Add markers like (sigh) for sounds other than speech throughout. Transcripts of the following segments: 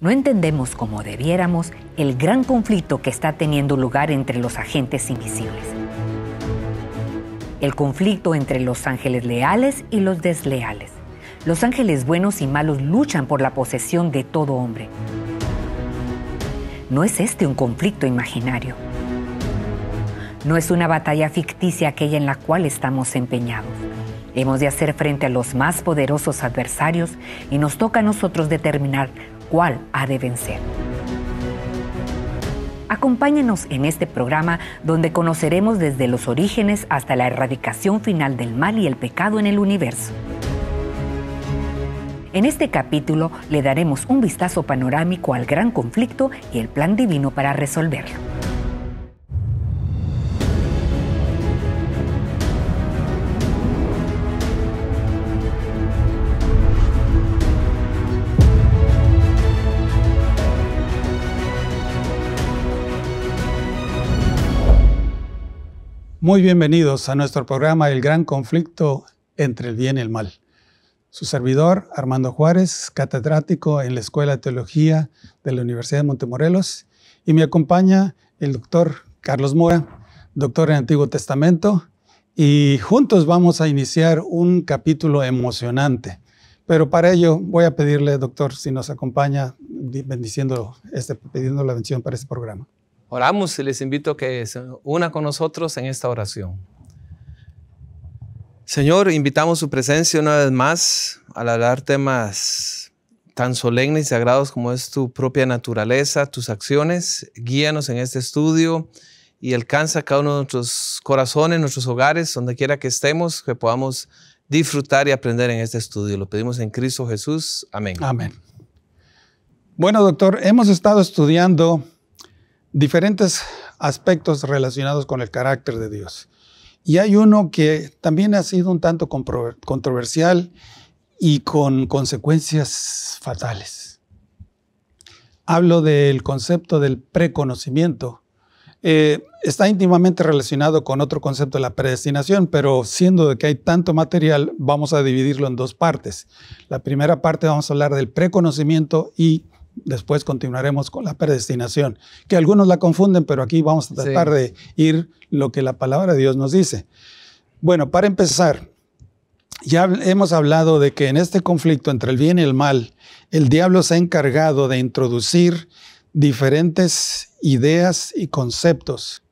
no entendemos como debiéramos el gran conflicto que está teniendo lugar entre los agentes invisibles. El conflicto entre los ángeles leales y los desleales. Los ángeles buenos y malos luchan por la posesión de todo hombre. No es este un conflicto imaginario. No es una batalla ficticia aquella en la cual estamos empeñados. Hemos de hacer frente a los más poderosos adversarios y nos toca a nosotros determinar cual ha de vencer. Acompáñenos en este programa donde conoceremos desde los orígenes hasta la erradicación final del mal y el pecado en el universo. En este capítulo le daremos un vistazo panorámico al gran conflicto y el plan divino para resolverlo. Muy bienvenidos a nuestro programa El gran conflicto entre el bien y el mal. Su servidor, Armando Juárez, catedrático en la Escuela de Teología de la Universidad de Montemorelos, y me acompaña el doctor Carlos Mora, doctor en Antiguo Testamento, y juntos vamos a iniciar un capítulo emocionante. Pero para ello voy a pedirle, doctor, si nos acompaña, bendiciendo este, pidiendo la bendición para este programa. Oramos y les invito a que se una con nosotros en esta oración. Señor, invitamos su presencia una vez más al hablar temas tan solemnes y sagrados como es tu propia naturaleza, tus acciones. Guíanos en este estudio y alcanza cada uno de nuestros corazones, nuestros hogares, donde quiera que estemos, que podamos disfrutar y aprender en este estudio. Lo pedimos en Cristo Jesús. Amén. Amén. Bueno, doctor, hemos estado estudiando diferentes aspectos relacionados con el carácter de Dios. Y hay uno que también ha sido un tanto controversial y con consecuencias fatales. Hablo del concepto del preconocimiento. Eh, está íntimamente relacionado con otro concepto de la predestinación, pero siendo de que hay tanto material, vamos a dividirlo en dos partes. La primera parte vamos a hablar del preconocimiento y después continuaremos con la predestinación, que algunos la confunden, pero aquí vamos a tratar de ir lo que la palabra de Dios nos dice. Bueno, para empezar, ya hemos hablado de que en este conflicto entre el bien y el mal, el diablo se ha encargado de introducir diferentes ideas y conceptos.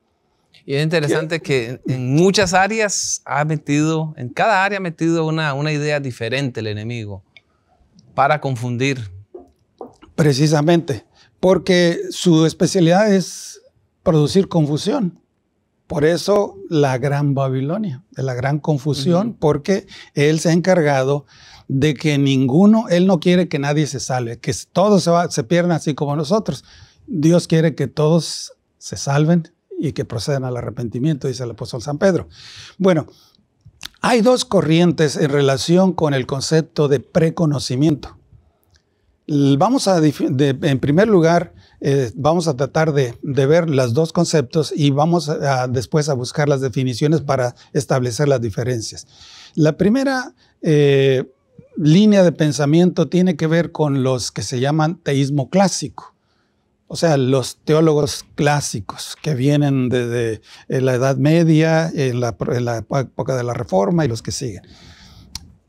Y es interesante que en muchas áreas ha metido, en cada área ha metido una, una idea diferente el enemigo para confundir Precisamente, porque su especialidad es producir confusión. Por eso la gran Babilonia, la gran confusión, porque él se ha encargado de que ninguno, él no quiere que nadie se salve, que todos se, se pierdan así como nosotros. Dios quiere que todos se salven y que procedan al arrepentimiento, dice el apóstol San Pedro. Bueno, hay dos corrientes en relación con el concepto de preconocimiento. Vamos a, en primer lugar, eh, vamos a tratar de, ver los dos conceptos y vamos después a buscar las definiciones para establecer las diferencias. La primera eh, línea de pensamiento tiene que ver con los que se llaman teísmo clásico. O sea, los teólogos clásicos que vienen desde eh, la Edad Media, en la, en la época de la Reforma y los que siguen.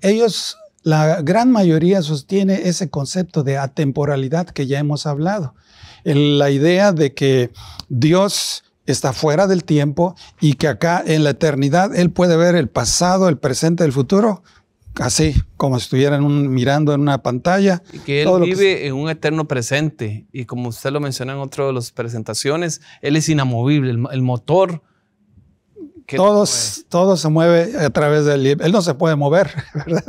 Ellos la gran mayoría sostiene ese concepto de atemporalidad que ya hemos hablado. La idea de que Dios está fuera del tiempo y que acá en la eternidad Él puede ver el pasado, el presente, el futuro, así como si estuvieran mirando en una pantalla. Y que Él vive en un eterno presente y como usted lo mencionó en otra de las presentaciones, Él es inamovible, el, motor. Que todo, se mueve a través del... Él no se puede mover, (laughs) ¿verdad?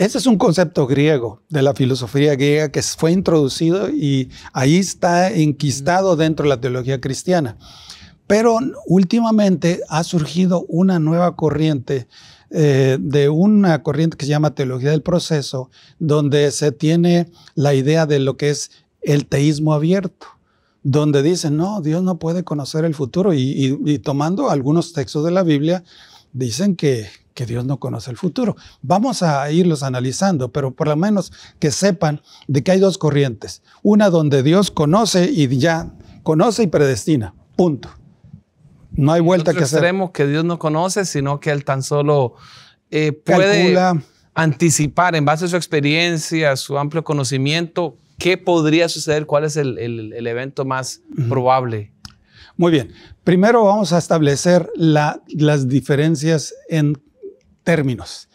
Ese es un concepto griego de la filosofía griega que fue introducido y ahí está enquistado dentro de la teología cristiana. Pero últimamente ha surgido una nueva corriente, eh, de una corriente que se llama teología del proceso, donde se tiene la idea de lo que es el teísmo abierto donde dicen, no, Dios no puede conocer el futuro, y tomando algunos textos de la Biblia, dicen que, que Dios no conoce el futuro. Vamos a irlos analizando, pero por lo menos que sepan de que hay dos corrientes. Una donde Dios conoce y ya conoce y predestina. Punto. No hay vuelta que hacer. creemos que Dios no conoce, sino que Él tan solo eh, puede anticipar en base a su experiencia, su amplio conocimiento, qué podría suceder, cuál es el, evento más probable. Muy bien. Primero vamos a establecer las diferencias en términos.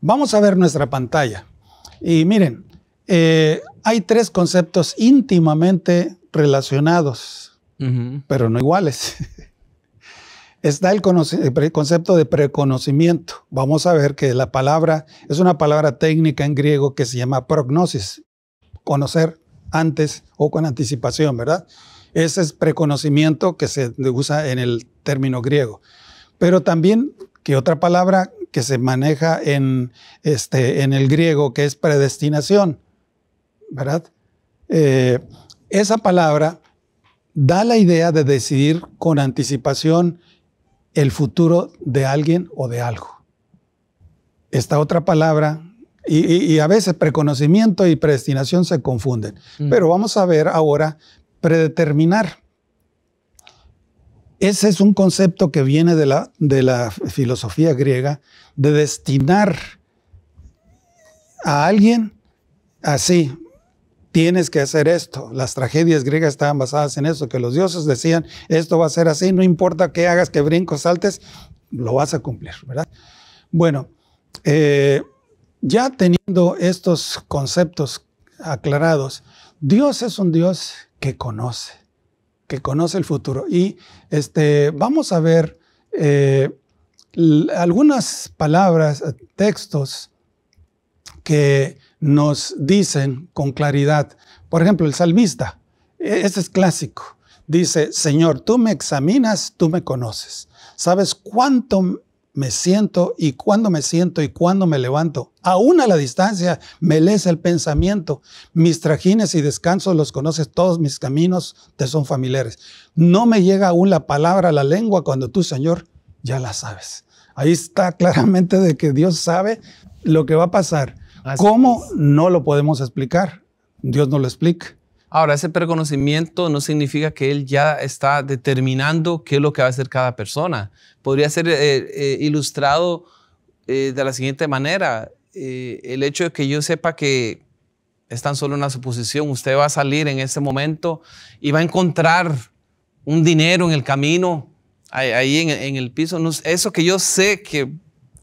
Vamos a ver nuestra pantalla. Y miren, eh, hay tres conceptos íntimamente relacionados, pero no iguales. (laughs) Está el, concepto de preconocimiento. Vamos a ver que la palabra es una palabra técnica en griego que se llama prognosis, conocer antes o con anticipación, ¿verdad? Ese es preconocimiento que se usa en el término griego. Pero también que otra palabra que se maneja en, este, en el griego, que es predestinación, ¿verdad? Eh, esa palabra da la idea de decidir con anticipación el futuro de alguien o de algo. Esta otra palabra, y, a veces preconocimiento y predestinación se confunden, mm. pero vamos a ver ahora predeterminar. Ese es un concepto que viene de la, de la filosofía griega de destinar a alguien así, tienes que hacer esto. Las tragedias griegas estaban basadas en eso, que los dioses decían, esto va a ser así, no importa qué hagas, que brincos, saltes, lo vas a cumplir, ¿verdad? Bueno, eh, ya teniendo estos conceptos aclarados, Dios es un Dios que conoce que conoce el futuro. Y este, vamos a ver eh, algunas palabras, eh, textos que nos dicen con claridad. Por ejemplo, el salmista, e-, ese es clásico. Dice, Señor, tú me examinas, tú me conoces. Sabes cuánto me siento y cuando me siento y cuando me levanto. Aún a la distancia me lees el pensamiento. Mis trajines y descansos los conoces, todos mis caminos te son familiares. No me llega aún la palabra a la lengua cuando tú, Señor, ya la sabes. Ahí está claramente de que Dios sabe lo que va a pasar. ¿Cómo? No lo podemos explicar. Dios no lo explica. Ahora, ese preconocimiento no significa que Él ya está determinando qué es lo que va a hacer cada persona. Podría ser eh, eh, ilustrado eh, de la siguiente manera. el hecho de que yo sepa que es tan solo una suposición, usted va a salir en ese momento y va a encontrar un dinero en el camino, ahí, en, el piso. eso que yo sé que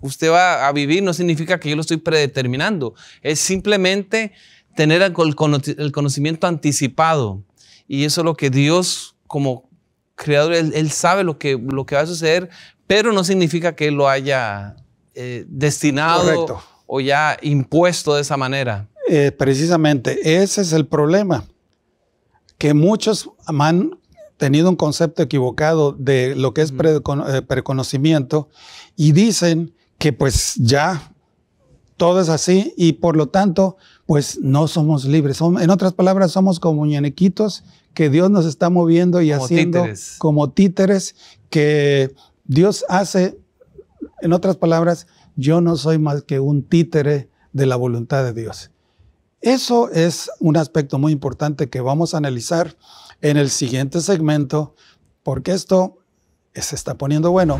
usted va a vivir no significa que yo lo estoy predeterminando. Es simplemente tener el conocimiento anticipado. Y eso es lo que Dios como creador, Él, sabe lo que, lo que va a suceder, pero no significa que Él lo haya eh, destinado o ya impuesto de esa manera. Eh, precisamente, ese es el problema, que muchos han tenido un concepto equivocado de lo que es eh, preconocimiento y dicen que pues ya todo es así y por lo tanto pues no somos libres. en otras palabras, somos como muñequitos que Dios nos está moviendo y haciendo como títeres que Dios hace. En otras palabras, yo no soy más que un títere de la voluntad de Dios. Eso es un aspecto muy importante que vamos a analizar en el siguiente segmento, porque esto se está poniendo bueno.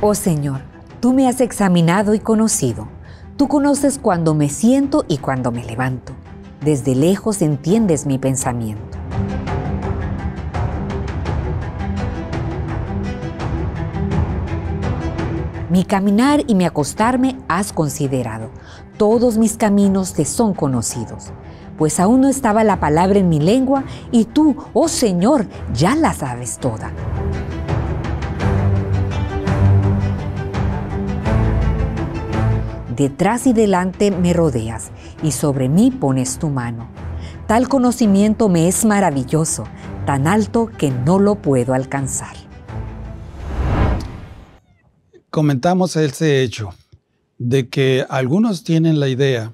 Oh Señor, tú me has examinado y conocido. Tú conoces cuando me siento y cuando me levanto. Desde lejos entiendes mi pensamiento. Mi caminar y mi acostarme has considerado. Todos mis caminos te son conocidos. Pues aún no estaba la palabra en mi lengua y tú, oh Señor, ya la sabes toda. detrás y delante me rodeas, y sobre mí pones tu mano. Tal conocimiento me es maravilloso, tan alto que no lo puedo alcanzar. Comentamos ese hecho de que algunos tienen la idea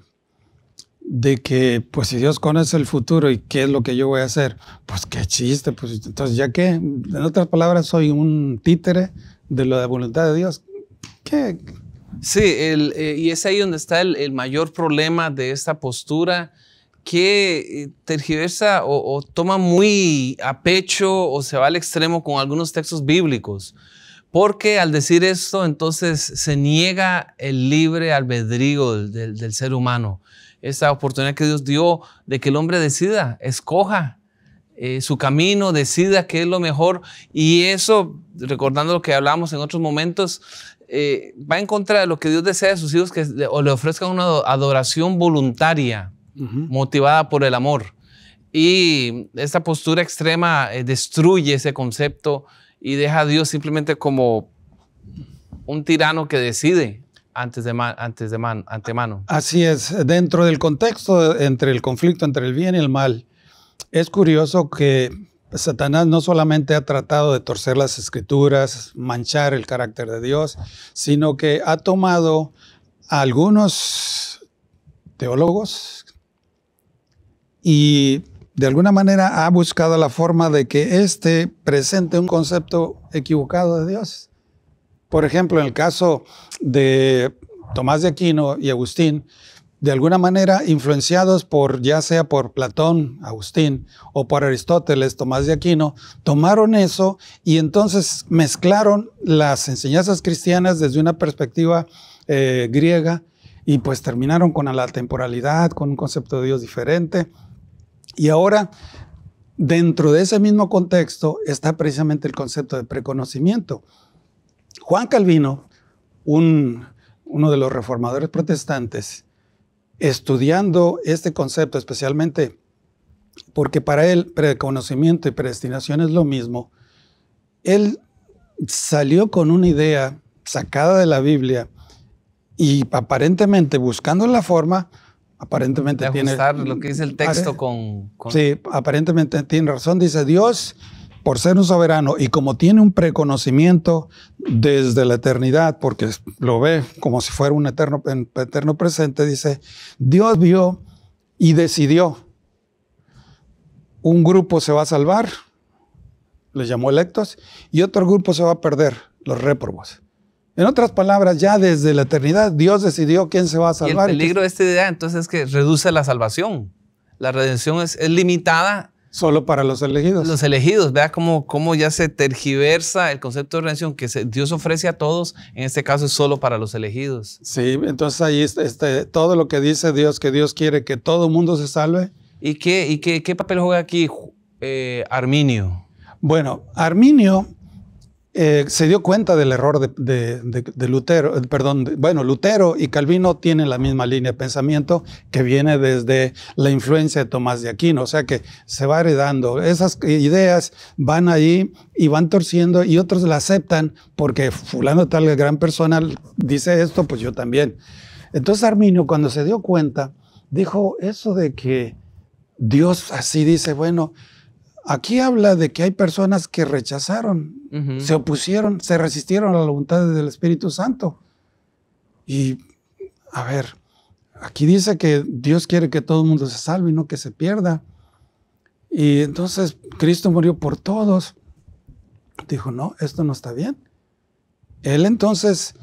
de que, pues si Dios conoce el futuro y qué es lo que yo voy a hacer, pues qué chiste, pues entonces ya que, en otras palabras, soy un títere de la voluntad de Dios. ¿Qué, Sí, eh, y es ahí donde está el, mayor problema de esta postura que eh, tergiversa o, toma muy a pecho o se va al extremo con algunos textos bíblicos. Porque al decir esto, entonces se niega el libre albedrío del, ser humano. Esa oportunidad que Dios dio de que el hombre decida, escoja eh, su camino, decida qué es lo mejor. Y eso, recordando lo que hablamos en otros momentos, eh, va en contra de lo que Dios desea de sus hijos, que le, o ofrezcan una adoración voluntaria, motivada por el amor. Y esta postura extrema eh, destruye ese concepto y deja a Dios simplemente como un tirano que decide antes de, mano. antes de antemano. Así es, dentro del contexto entre el conflicto entre el bien y el mal, es curioso que Satanás no solamente ha tratado de torcer las escrituras, manchar el carácter de Dios, sino que ha tomado a algunos teólogos y de alguna manera ha buscado la forma de que éste presente un concepto equivocado de Dios. Por ejemplo, en el caso de Tomás de Aquino y Agustín, de alguna manera influenciados por, ya sea por Platón, Agustín, o por Aristóteles, Tomás de Aquino, tomaron eso y entonces mezclaron las enseñanzas cristianas desde una perspectiva eh, griega y pues terminaron con la temporalidad, con un concepto de Dios diferente. Y ahora, dentro de ese mismo contexto, está precisamente el concepto de preconocimiento. Juan Calvino, uno de los reformadores protestantes, estudiando este concepto, especialmente porque para él preconocimiento y predestinación es lo mismo, él salió con una idea sacada de la Biblia y aparentemente buscando la forma, aparentemente de tiene... lo que dice el texto con, con... Sí, aparentemente tiene razón, dice Dios por ser un soberano y como tiene un preconocimiento desde la eternidad, porque lo ve como si fuera un eterno, eterno presente, dice, Dios vio y decidió, un grupo se va a salvar, les llamó electos, y otro grupo se va a perder, los réprobos. En otras palabras, ya desde la eternidad Dios decidió quién se va a salvar. el peligro de esta idea entonces es que reduce la salvación. La redención es, es limitada Solo para los elegidos. Los elegidos, vea cómo, cómo ya se tergiversa el concepto de redención que Dios ofrece a todos, en este caso es solo para los elegidos. Sí, entonces ahí este, todo lo que dice Dios, que Dios quiere que todo mundo se salve. ¿Y qué, y qué, papel juega aquí eh, Arminio? Bueno, Arminio eh, se dio cuenta del error de, de Lutero, eh, perdón, bueno, Lutero y Calvino tienen la misma línea de pensamiento que viene desde la influencia de Tomás de Aquino, o sea que se va heredando. Esas ideas van ahí y van torciendo y otros la aceptan porque fulano tal gran persona dice esto, pues yo también. Entonces Arminio cuando se dio cuenta, dijo eso de que Dios así dice, bueno, aquí habla de que hay personas que rechazaron, se opusieron, se resistieron a la voluntad del Espíritu Santo. Y, a ver, aquí dice que Dios quiere que todo el mundo se salve y no que se pierda. Y entonces Cristo murió por todos. Dijo, no, esto no está bien. Él entonces,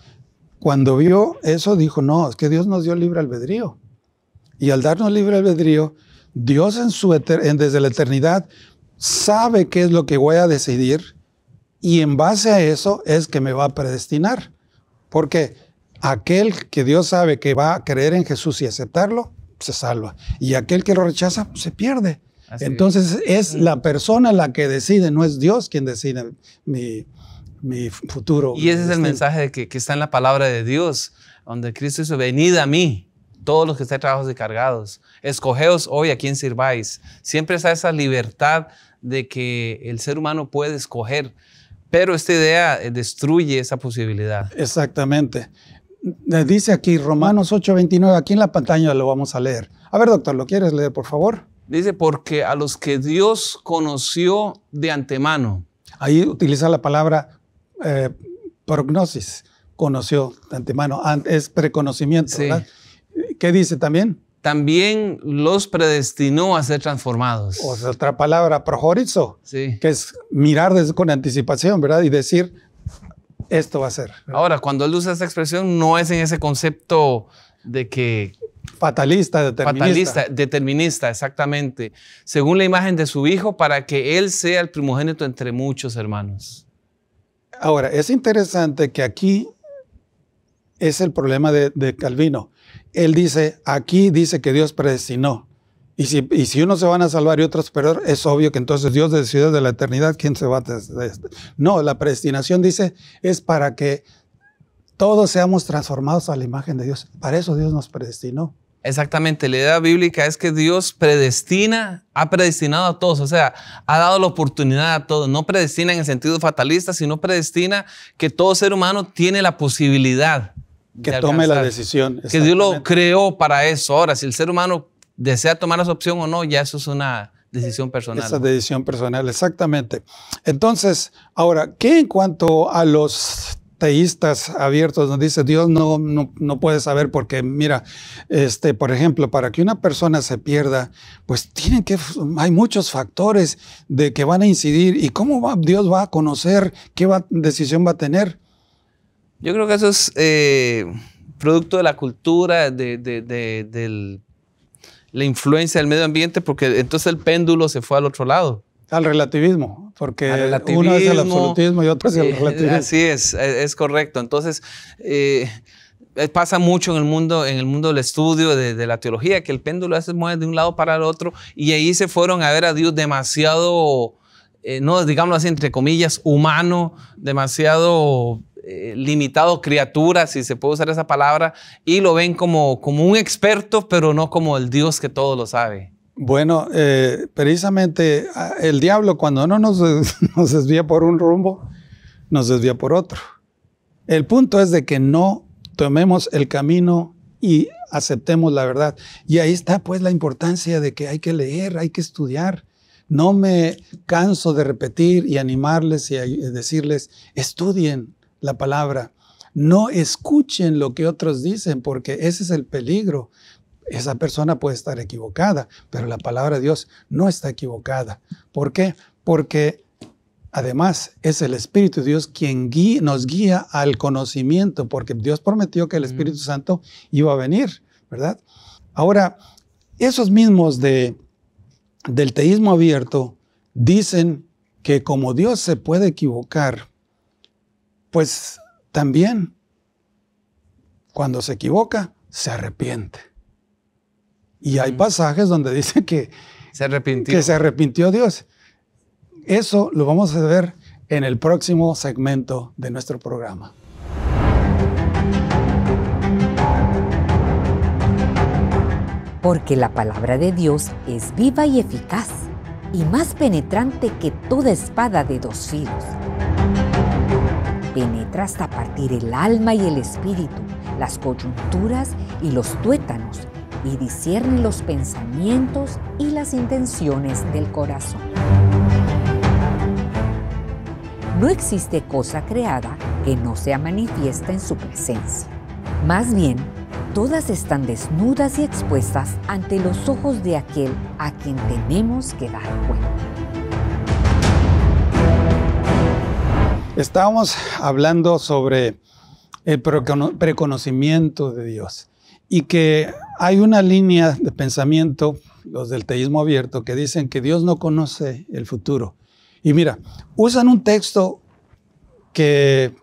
cuando vio eso, dijo, no, es que Dios nos dio libre albedrío. Y al darnos libre albedrío, Dios su desde la eternidad sabe qué es lo que voy a decidir y en base a eso es que me va a predestinar. Porque aquel que Dios sabe que va a creer en Jesús y aceptarlo, se salva. Y aquel que lo rechaza, pues, se pierde. Entonces es. la persona la que decide, no es Dios quien decide mi, futuro. Y ese es el este mensaje que, que está en la palabra de Dios, donde Cristo dice, venid a mí todos los que estén trabajos descargados. Escogeos hoy a quién sirváis. Siempre está esa libertad de que el ser humano puede escoger, pero esta idea eh, destruye esa posibilidad. Exactamente. Eh, dice aquí Romanos 8:29, aquí en la pantalla lo vamos a leer. A ver, doctor, ¿lo quieres leer, por favor? Dice, porque a los que Dios conoció de antemano. Ahí utiliza la palabra eh, prognosis, conoció de antemano, es preconocimiento, sí. ¿Qué dice también? También los predestinó a ser transformados. O sea, otra palabra, prohorizo, sí. que es mirar desde, con anticipación, ¿verdad? Y decir, esto va a ser. Ahora, cuando él usa esta expresión, no es en ese concepto de que Fatalista, determinista. Fatalista, determinista, exactamente. Según la imagen de su hijo, para que él sea el primogénito entre muchos hermanos. Ahora, es interesante que aquí es el problema de Calvino. Él dice, aquí dice que Dios predestinó. Y si, y si unos se van a salvar y otros pero es obvio que entonces Dios decidió de la eternidad quién se va a... No, la predestinación dice es para que todos seamos transformados a la imagen de Dios. Para eso Dios nos predestinó. Exactamente, la idea bíblica es que Dios predestina, ha predestinado a todos, o sea, ha dado la oportunidad a todos, no predestina en el sentido fatalista, sino predestina que todo ser humano tiene la posibilidad que tome la decisión. Que Dios lo creó para eso. Ahora, si el ser humano desea tomar esa opción o no, ya eso es una decisión personal. Esa decisión personal, exactamente. Entonces, ahora, ¿qué en cuanto a los teístas abiertos nos dice Dios no, no, puede saber porque mira, este, por ejemplo, para que una persona se pierda, pues tienen que, hay muchos factores de que van a incidir y cómo Dios va a conocer qué decisión va a tener. Yo creo que eso es eh, producto de la cultura, de, de, de, la influencia del medio ambiente, porque entonces el péndulo se fue al otro lado. Al relativismo, porque uno es el absolutismo y otro es el relativismo. así es, es, correcto. Entonces, eh, eh, pasa mucho en el mundo, en el mundo del estudio de, la teología, que el péndulo se mueve de un lado para el otro y ahí se fueron a ver a Dios demasiado, no digámoslo así, entre comillas, humano, demasiado eh, limitado criatura, si se puede usar esa palabra, y lo ven como, como un experto, pero no como el Dios que todo lo sabe. Bueno, eh, precisamente ah, el diablo cuando no nos, (laughs) nos desvía por un rumbo, nos desvía por otro. El punto es de que no tomemos el camino y aceptemos la verdad. Y ahí está pues la importancia de que hay que leer, hay que estudiar. No me canso de repetir y animarles y decirles, estudien, la palabra. No escuchen lo que otros dicen porque ese es el peligro. Esa persona puede estar equivocada, pero la palabra de Dios no está equivocada. ¿Por qué? Porque Además, es el Espíritu de Dios quien nos guía al conocimiento, porque Dios prometió que el Espíritu Santo iba a venir, ¿verdad? Ahora, esos mismos de, del teísmo abierto dicen que como Dios se puede equivocar, pues también cuando se equivoca, se arrepiente. Y hay pasajes donde (laughs) dice que se arrepintió, que se arrepintió Dios. Eso lo vamos a ver en el próximo segmento de nuestro programa. Porque la palabra de Dios es viva y eficaz y más penetrante que toda espada de dos filos penetra hasta partir el alma y el espíritu, las coyunturas y los tuétanos, y discierne los pensamientos y las intenciones del corazón. No existe cosa creada que no sea manifiesta en su presencia. Más bien, todas están desnudas y expuestas ante los ojos de aquel a quien tenemos que dar cuenta. Estábamos hablando sobre el preconocimiento de Dios y que hay una línea de pensamiento, los del teísmo abierto, que dicen que Dios no conoce el futuro. Y mira, usan un texto que,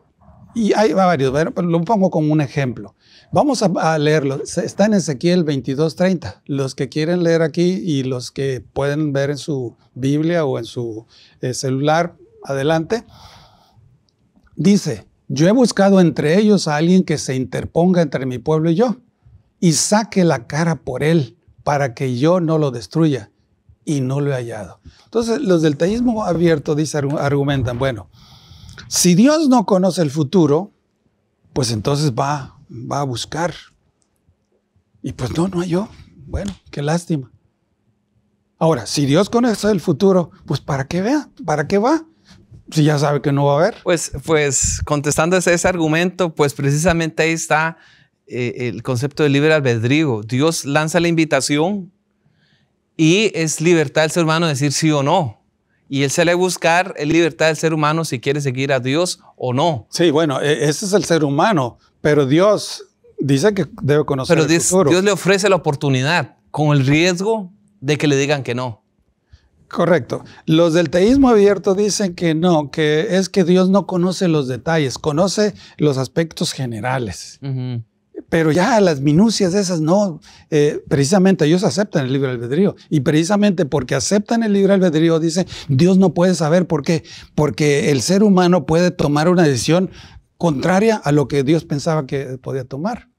y hay varios, lo pongo como un ejemplo. Vamos a, leerlo. Está en Ezequiel 22:30. Los que quieren leer aquí y los que pueden ver en su Biblia o en su eh, celular, adelante. Dice, yo he buscado entre ellos a alguien que se interponga entre mi pueblo y yo, y saque la cara por él para que yo no lo destruya, y no lo he hallado. Entonces, los del teísmo abierto argumentan, bueno, si Dios no conoce el futuro, pues entonces va, va a buscar. Y pues no, no yo. Bueno, qué lástima. Ahora, si Dios conoce el futuro, pues ¿para qué vea? ¿Para qué va? si ya sabe que no va a haber? Pues, pues contestando ese, argumento, pues precisamente ahí está eh, el concepto de libre albedrío. Dios lanza la invitación y es libertad del ser humano decir sí o no. Y él sale a buscar el libertad del ser humano si quiere seguir a Dios o no. Sí, bueno, e, ese es el ser humano, pero Dios dice que debe conocer futuro. Dios le ofrece la oportunidad con el riesgo de que le digan que no. Correcto. Los del teísmo abierto dicen que no, que es que Dios no conoce los detalles, conoce los aspectos generales. Pero ya las minucias esas no, eh, precisamente ellos aceptan el libre albedrío. Y precisamente porque aceptan el libre albedrío, dicen, Dios no puede saber por qué. Porque el ser humano puede tomar una decisión contraria a lo que Dios pensaba que podía tomar.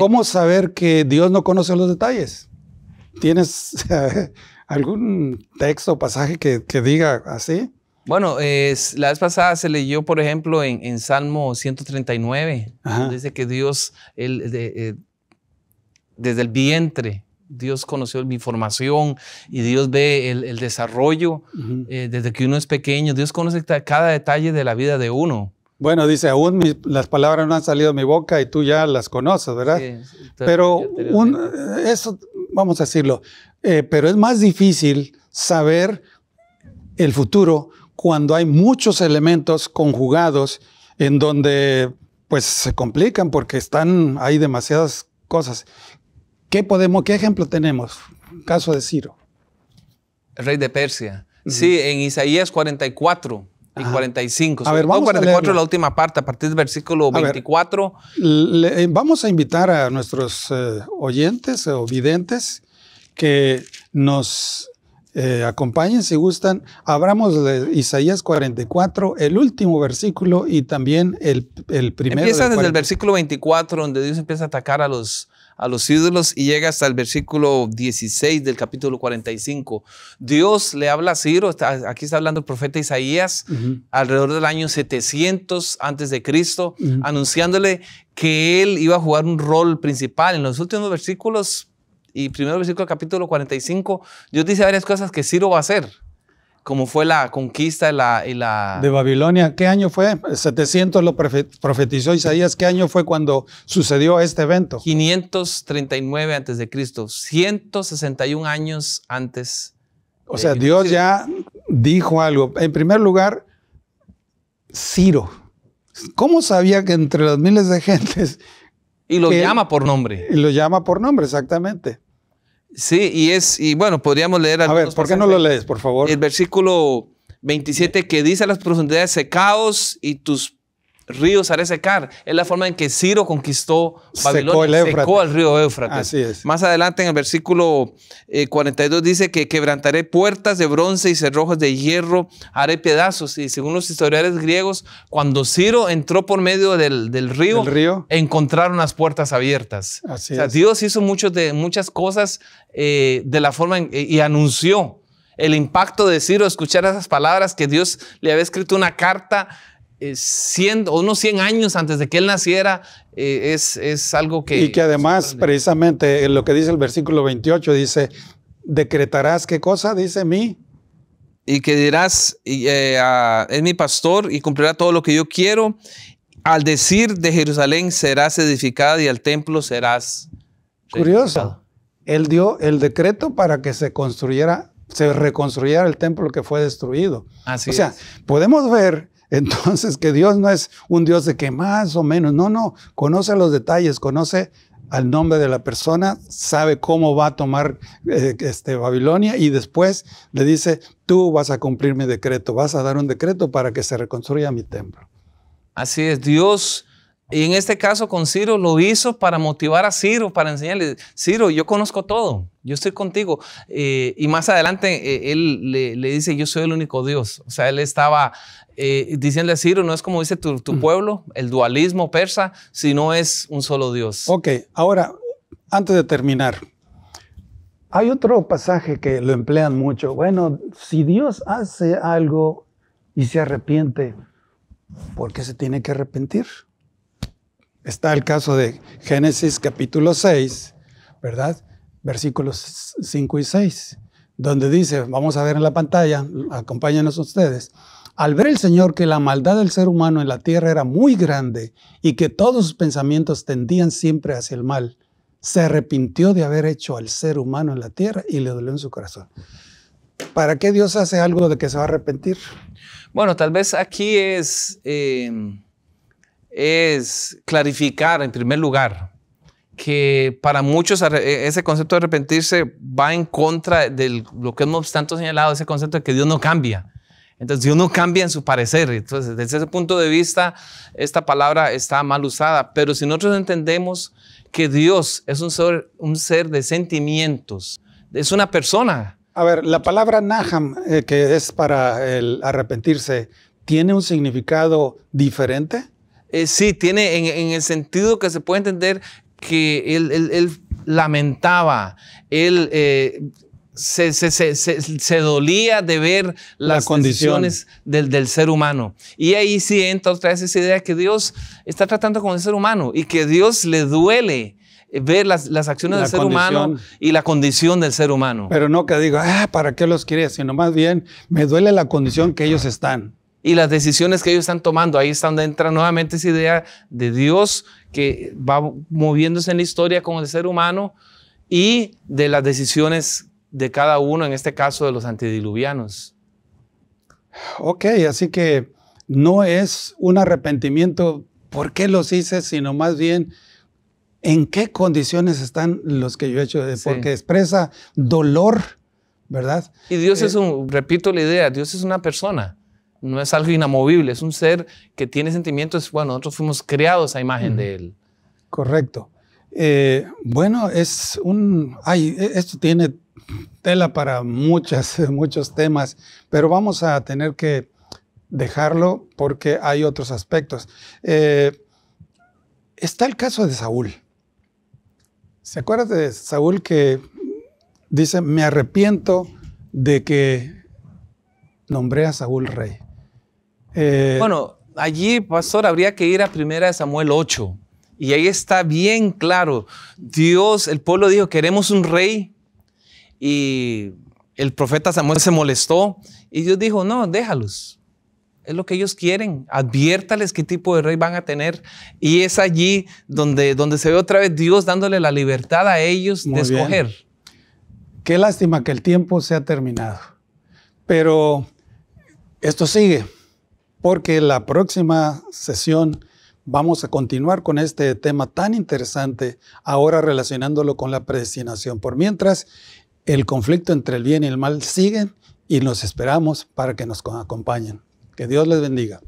¿Cómo saber que Dios no conoce los detalles? Tienes (laughs) algún texto o pasaje que, diga así? Bueno, la vez pasada se leyó, por ejemplo, en, Salmo 139, dice que Dios, eh, desde el vientre, Dios conoció mi formación y Dios ve el, desarrollo eh, desde que uno es pequeño. Dios conoce cada detalle de la vida de uno. Bueno, dice, aún las palabras no han salido de mi boca y tú ya las conoces, ¿verdad? Sí, Pero eso vamos a decirlo, eh, pero es más difícil saber el futuro cuando hay muchos elementos conjugados en donde pues se complican porque están, hay demasiadas cosas. ¿Qué podemos, qué ejemplo tenemos? Caso de Ciro. El rey de Persia. Sí, en Isaías 44 45. A ver, vamos 44 la última parte, a partir del versículo 24. Eh, vamos a invitar a nuestros eh, oyentes o videntes que nos eh, acompañen si gustan. Abramos de Isaías 44, el último versículo y también el, el primero. Empieza desde el versículo 24, donde Dios empieza a atacar a los a los ídolos y llega hasta el versículo 16 del capítulo 45. Dios le habla a Ciro, aquí está hablando el profeta Isaías, alrededor del año 700 antes de Cristo, anunciándole que él iba a jugar un rol principal. En los últimos versículos y primero versículo del capítulo 45, Dios dice varias cosas que Ciro va a hacer como fue la conquista la, De Babilonia, ¿qué año fue? 700 lo profetizó Isaías, ¿qué año fue cuando sucedió este evento? 539 antes de Cristo, 161 años antes. O sea, Dios ya dijo algo. En primer lugar, Ciro. ¿Cómo sabía que entre las miles de gentes... Y lo llama por nombre. Y lo llama por nombre, exactamente. Sí, y es, y bueno, podríamos leer. A ver, ¿por qué no lo lees, por favor? El versículo 27 que dice: Las profundidades secados y tus ríos haré secar. Es la forma en que Ciro conquistó Babilonia, secó, secó al río Éufrates. Más adelante en el versículo 42 eh, dice que quebrantaré puertas de bronce y cerrojos de hierro, haré pedazos. Y según los historiadores griegos, cuando Ciro entró por medio del, río, encontraron las puertas abiertas. Dios hizo de, muchas cosas eh, de la forma eh, y anunció el impacto de Ciro, escuchar esas palabras que Dios le había escrito una carta eh, unos 100 años antes de que él naciera, eh, es, es, algo que... Y que además, precisamente, eh, lo que dice el versículo 28, dice, decretarás qué cosa, dice mí. Y que dirás, es mi pastor y cumplirá todo lo que yo quiero. Al decir de Jerusalén serás edificada y al templo serás... Curioso. Él dio el decreto para que se construyera, se reconstruyera el templo que fue destruido. Así o sea, podemos ver entonces, que Dios no es un Dios de que más o menos, no, no, conoce los detalles, conoce al nombre de la persona, sabe cómo va a tomar eh, este, Babilonia y después le dice, tú vas a cumplir mi decreto, vas a dar un decreto para que se reconstruya mi templo. Así es, Dios, y en este caso con Ciro lo hizo para motivar a Ciro, para enseñarle, Ciro, yo conozco todo, yo estoy contigo. Eh, y más adelante eh, él le, le, dice, yo soy el único Dios. O sea, él estaba eh, a Ciro, no es como dice tu, mm. pueblo, el dualismo persa, sino es un solo Dios. Ok, ahora, antes de terminar, hay otro pasaje que lo emplean mucho. Bueno, si Dios hace algo y se arrepiente, ¿por qué se tiene que arrepentir? Está el caso de Génesis capítulo 6, ¿verdad? Versículos 5 y 6, donde dice, vamos a ver en la pantalla, acompáñenos ustedes al ver el Señor que la maldad del ser humano en la tierra era muy grande y que todos sus pensamientos tendían siempre hacia el mal, se arrepintió de haber hecho al ser humano en la tierra y le dolió en su corazón. ¿Para qué Dios hace algo de que se va a arrepentir? Bueno, tal vez aquí es, em, es clarificar en primer lugar que para muchos e, ese concepto de arrepentirse va en contra de lo que hemos tanto señalado, ese concepto de que Dios no cambia. Entonces Dios no cambia en su parecer. Entonces, desde ese punto de vista, esta palabra está mal usada. Pero si nosotros entendemos que Dios es un ser, de sentimientos, es una persona. A ver, la palabra Naham, eh, que es para arrepentirse, ¿tiene un significado diferente? Eh, sí, tiene en, el sentido que se puede entender que él, lamentaba, él... Eh, se, dolía de ver las condiciones del, ser humano. Y ahí sí entra otra vez esa idea que Dios está tratando con el ser humano y que Dios le duele eh, ver las, acciones del ser humano y la condición del ser humano. Pero no que diga, ah, ¿para qué los quería? Sino más bien, me duele la condición que ellos están. Y las decisiones que ellos están tomando, ahí está donde entra nuevamente esa idea de Dios que va moviéndose en la historia con el ser humano y de las decisiones de cada uno, en este caso de los antediluvianos. Ok, así que no es un arrepentimiento por qué los hice, sino más bien en qué condiciones están los que yo he hecho, eh, porque expresa dolor, ¿verdad? Y Dios eh, es un, repito la idea, Dios es una persona, no es algo inamovible, es un ser que tiene sentimientos, bueno, nosotros fuimos creados a imagen mm. de Él. Correcto. Eh, bueno, es un... Ay, e, esto tiene tela para muchas, (laughs) muchos temas, pero vamos a tener que dejarlo porque hay otros aspectos. Eh, está el caso de Saúl. ¿Se acuerdan de Saúl que dice, me arrepiento de que nombré a Saúl rey? Eh, bueno, allí, pastor, habría que ir a 1 Samuel 8. Y ahí está bien claro. Dios, el pueblo dijo, queremos un rey. Y el profeta Samuel se molestó. Y Dios dijo, no, déjalos. Es lo que ellos quieren. Adviértales qué tipo de rey van a tener. Y es allí donde, donde se ve otra vez Dios dándole la libertad a ellos de escoger. Qué lástima que el tiempo se ha terminado. Pero esto sigue, porque la próxima sesión Vamos a continuar con este tema tan interesante, ahora relacionándolo con la predestinación. Por mientras, el conflicto entre el bien y el mal sigue y nos esperamos para que nos acompañen. Que Dios les bendiga.